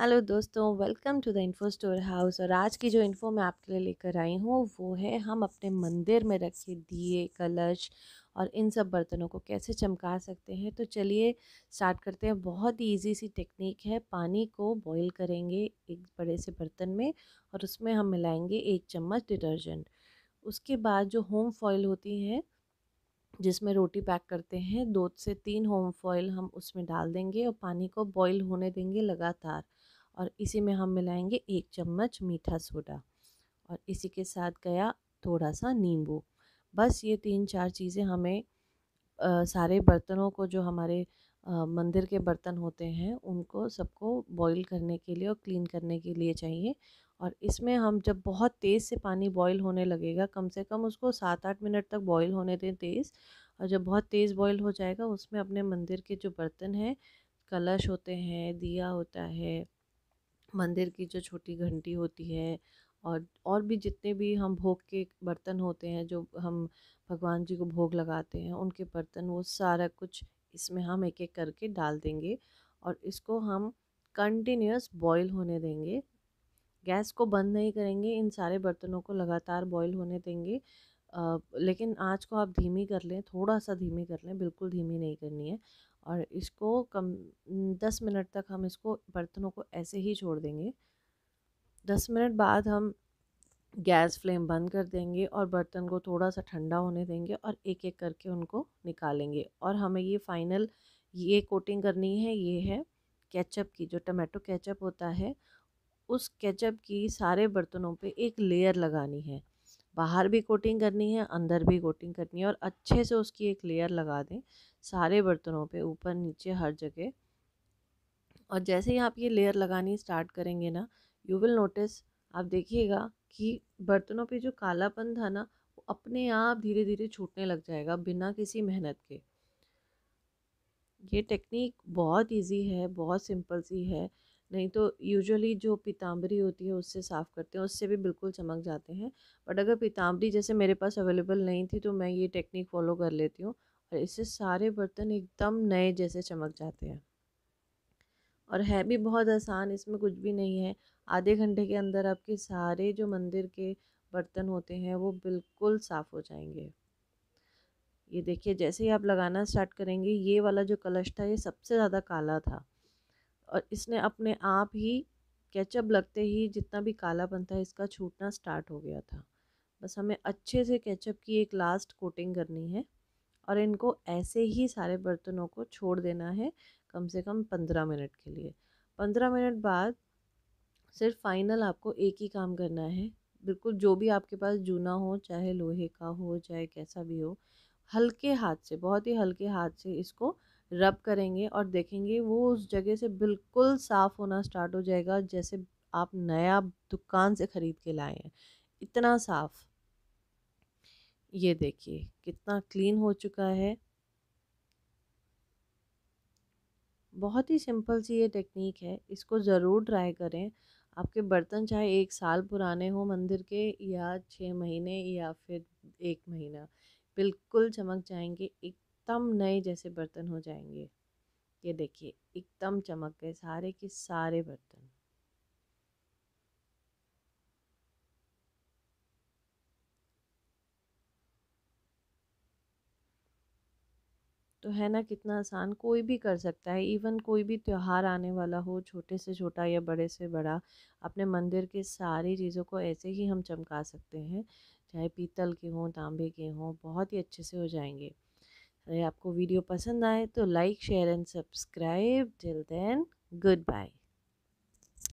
hello दोस्तों welcome to the info store house और आज की जो इन्फो मैं आपके लिए लेकर आई हूँ वो है हम अपने मंदिर में रखे दिए कलश और इन सब बर्तनों को कैसे चमका सकते हैं तो चलिए स्टार्ट करते हैं बहुत ही ईजी सी टेक्निक है पानी को बॉईल करेंगे एक बड़े से बर्तन में और उसमें हम मिलाएंगे एक चम्मच डिटर्जेंट उसके बाद जो होम फॉइल होती है जिसमें रोटी पैक करते हैं दो से तीन होम फॉइल हम उसमें डाल देंगे और पानी को बॉईल होने देंगे लगातार और इसी में हम मिलाएंगे एक चम्मच मीठा सोडा और इसी के साथ गया थोड़ा सा नींबू बस ये तीन चार चीज़ें हमें आ, सारे बर्तनों को जो हमारे आ, मंदिर के बर्तन होते हैं उनको सबको बॉईल करने के लिए और क्लीन करने के लिए चाहिए और इसमें हम जब बहुत तेज़ से पानी बॉईल होने लगेगा कम से कम उसको सात आठ मिनट तक बॉईल होने दें तेज़ और जब बहुत तेज़ बॉईल हो जाएगा उसमें अपने मंदिर के जो बर्तन हैं कलश होते हैं दिया होता है मंदिर की जो छोटी घंटी होती है और और भी जितने भी हम भोग के बर्तन होते हैं जो हम भगवान जी को भोग लगाते हैं उनके बर्तन वो सारा कुछ इसमें हम एक एक करके डाल देंगे और इसको हम कंटिन्यूस बॉईल होने देंगे गैस को बंद नहीं करेंगे इन सारे बर्तनों को लगातार बॉईल होने देंगे आ, लेकिन आज को आप धीमी कर लें थोड़ा सा धीमी कर लें बिल्कुल धीमी नहीं करनी है और इसको कम दस मिनट तक हम इसको बर्तनों को ऐसे ही छोड़ देंगे दस मिनट बाद हम गैस फ्लेम बंद कर देंगे और बर्तन को थोड़ा सा ठंडा होने देंगे और एक एक करके उनको निकालेंगे और हमें ये फाइनल ये कोटिंग करनी है ये है केचप की जो टमाटो केचप होता है उस केचप की सारे बर्तनों पे एक लेयर लगानी है बाहर भी कोटिंग करनी है अंदर भी कोटिंग करनी है और अच्छे से उसकी एक लेयर लगा दें सारे बर्तनों पे ऊपर नीचे हर जगह और जैसे ही आप ये लेयर लगानी स्टार्ट करेंगे ना यू विल नोटिस आप देखिएगा कि बर्तनों पे जो कालापन था ना वो अपने आप धीरे धीरे छूटने लग जाएगा बिना किसी मेहनत के ये टेक्निक बहुत इजी है बहुत सिंपल सी है नहीं तो यूजुअली जो पीताम्बरी होती है उससे साफ़ करते हैं उससे भी बिल्कुल चमक जाते हैं बट अगर पीताम्बरी जैसे मेरे पास अवेलेबल नहीं थी तो मैं ये टेक्निक फॉलो कर लेती हूँ और इससे सारे बर्तन एकदम नए जैसे चमक जाते हैं और है भी बहुत आसान इसमें कुछ भी नहीं है आधे घंटे के अंदर आपके सारे जो मंदिर के बर्तन होते हैं वो बिल्कुल साफ़ हो जाएंगे ये देखिए जैसे ही आप लगाना स्टार्ट करेंगे ये वाला जो कलश था ये सबसे ज़्यादा काला था और इसने अपने आप ही केचप लगते ही जितना भी कालापन था इसका छूटना स्टार्ट हो गया था बस हमें अच्छे से केचप की एक लास्ट कोटिंग करनी है और इनको ऐसे ही सारे बर्तनों को छोड़ देना है कम से कम पंद्रह मिनट के लिए पंद्रह मिनट बाद सिर्फ फाइनल आपको एक ही काम करना है बिल्कुल जो भी आपके पास जूना हो चाहे लोहे का हो चाहे कैसा भी हो हल्के हाथ से बहुत ही हल्के हाथ से इसको रब करेंगे और देखेंगे वो उस जगह से बिल्कुल साफ़ होना स्टार्ट हो जाएगा जैसे आप नया दुकान से ख़रीद के लाए हैं इतना साफ़ ये देखिए कितना क्लीन हो चुका है बहुत ही सिंपल सी ये टेक्निक है इसको ज़रूर ट्राई करें आपके बर्तन चाहे एक साल पुराने हो मंदिर के या छः महीने या फिर एक महीना बिल्कुल चमक जाएंगे एक एकदम नए जैसे बर्तन हो जाएंगे ये देखिए एकदम चमक गए सारे के सारे बर्तन तो है ना कितना आसान कोई भी कर सकता है इवन कोई भी त्यौहार आने वाला हो छोटे से छोटा या बड़े से बड़ा अपने मंदिर के सारी चीज़ों को ऐसे ही हम चमका सकते हैं चाहे पीतल के हों तांबे के हों बहुत ही अच्छे से हो जाएंगे अगर आपको वीडियो पसंद आए तो like share and subscribe till then good bye